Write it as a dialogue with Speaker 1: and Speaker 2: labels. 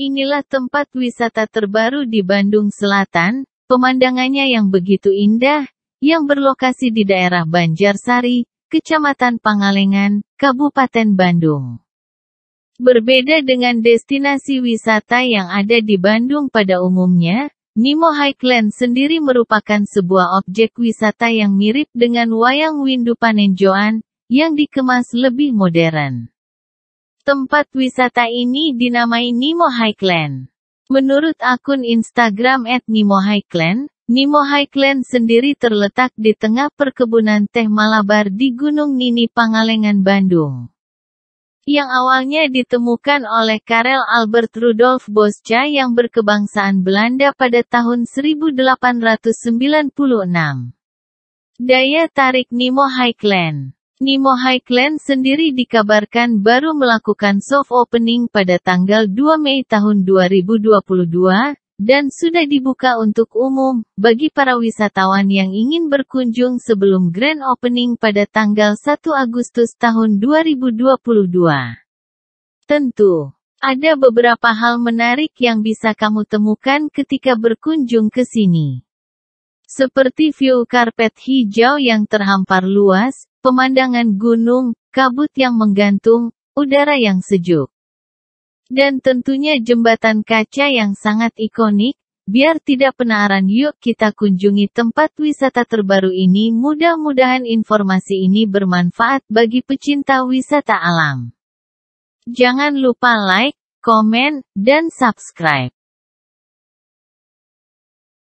Speaker 1: Inilah tempat wisata terbaru di Bandung Selatan, pemandangannya yang begitu indah, yang berlokasi di daerah Banjarsari, Kecamatan Pangalengan, Kabupaten Bandung. Berbeda dengan destinasi wisata yang ada di Bandung pada umumnya, Nemo Highland sendiri merupakan sebuah objek wisata yang mirip dengan wayang Windu Panenjoan, yang dikemas lebih modern. Tempat wisata ini dinamai Nemo Highland. Menurut akun Instagram @nimohighland, Nemo Highland sendiri terletak di tengah perkebunan teh Malabar di Gunung Nini Pangalengan Bandung. Yang awalnya ditemukan oleh Karel Albert Rudolf Bosca yang berkebangsaan Belanda pada tahun 1896. Daya tarik Nemo Highland Nimo Highland sendiri dikabarkan baru melakukan soft opening pada tanggal 2 Mei tahun 2022, dan sudah dibuka untuk umum bagi para wisatawan yang ingin berkunjung sebelum grand opening pada tanggal 1 Agustus tahun 2022. Tentu, ada beberapa hal menarik yang bisa kamu temukan ketika berkunjung ke sini seperti view karpet hijau yang terhampar luas, pemandangan gunung, kabut yang menggantung, udara yang sejuk. Dan tentunya jembatan kaca yang sangat ikonik, biar tidak penasaran yuk kita kunjungi tempat wisata terbaru ini mudah-mudahan informasi ini bermanfaat bagi pecinta wisata alam. Jangan lupa like, komen, dan subscribe.